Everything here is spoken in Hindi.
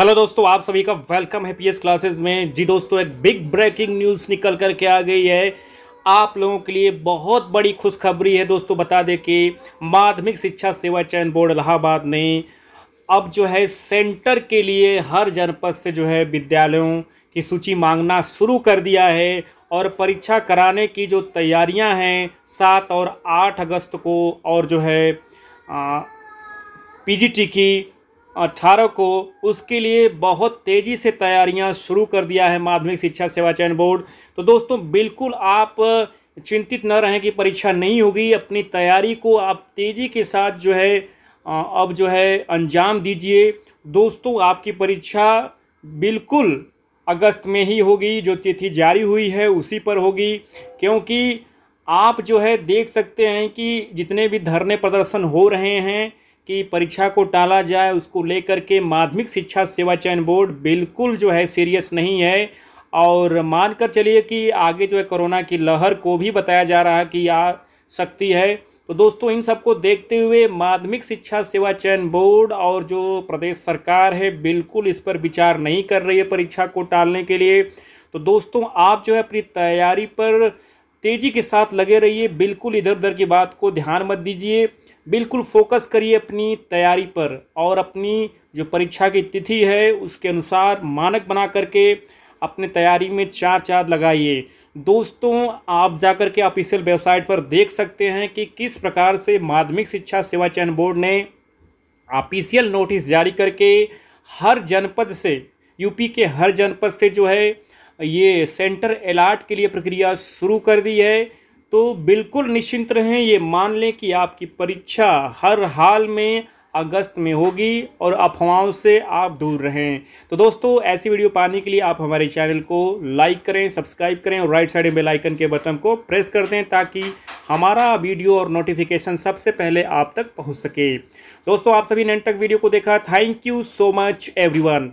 हेलो दोस्तों आप सभी का वेलकम है पीएस क्लासेस में जी दोस्तों एक बिग ब्रेकिंग न्यूज़ निकल कर के आ गई है आप लोगों के लिए बहुत बड़ी खुशखबरी है दोस्तों बता दें कि माध्यमिक शिक्षा सेवा चयन बोर्ड इलाहाबाद ने अब जो है सेंटर के लिए हर जनपद से जो है विद्यालयों की सूची मांगना शुरू कर दिया है और परीक्षा कराने की जो तैयारियां हैं सात और आठ अगस्त को और जो है पीजीटी की अट्ठारह को उसके लिए बहुत तेज़ी से तैयारियां शुरू कर दिया है माध्यमिक शिक्षा सेवा चयन बोर्ड तो दोस्तों बिल्कुल आप चिंतित न रहें कि परीक्षा नहीं होगी अपनी तैयारी को आप तेज़ी के साथ जो है अब जो है अंजाम दीजिए दोस्तों आपकी परीक्षा बिल्कुल अगस्त में ही होगी जो तिथि जारी हुई है उसी पर होगी क्योंकि आप जो है देख सकते हैं कि जितने भी धरने प्रदर्शन हो रहे हैं कि परीक्षा को टाला जाए उसको लेकर के माध्यमिक शिक्षा सेवा चयन बोर्ड बिल्कुल जो है सीरियस नहीं है और मानकर चलिए कि आगे जो है कोरोना की लहर को भी बताया जा रहा है कि आ सकती है तो दोस्तों इन सबको देखते हुए माध्यमिक शिक्षा सेवा चयन बोर्ड और जो प्रदेश सरकार है बिल्कुल इस पर विचार नहीं कर रही है परीक्षा को टालने के लिए तो दोस्तों आप जो है अपनी तैयारी पर तेज़ी के साथ लगे रहिए बिल्कुल इधर उधर की बात को ध्यान मत दीजिए बिल्कुल फोकस करिए अपनी तैयारी पर और अपनी जो परीक्षा की तिथि है उसके अनुसार मानक बना करके अपने तैयारी में चार चार लगाइए दोस्तों आप जाकर के ऑफिशियल वेबसाइट पर देख सकते हैं कि किस प्रकार से माध्यमिक शिक्षा सेवा चयन बोर्ड ने ऑफिशियल नोटिस जारी करके हर जनपद से यूपी के हर जनपद से जो है ये सेंटर अलर्ट के लिए प्रक्रिया शुरू कर दी है तो बिल्कुल निश्चिंत रहें ये मान लें कि आपकी परीक्षा हर हाल में अगस्त में होगी और अफवाहों से आप दूर रहें तो दोस्तों ऐसी वीडियो पाने के लिए आप हमारे चैनल को लाइक करें सब्सक्राइब करें और राइट साइड में बेल आइकन के बटन को प्रेस कर दें ताकि हमारा वीडियो और नोटिफिकेशन सबसे पहले आप तक पहुंच सके दोस्तों आप सभी ने तक वीडियो को देखा thank you so much one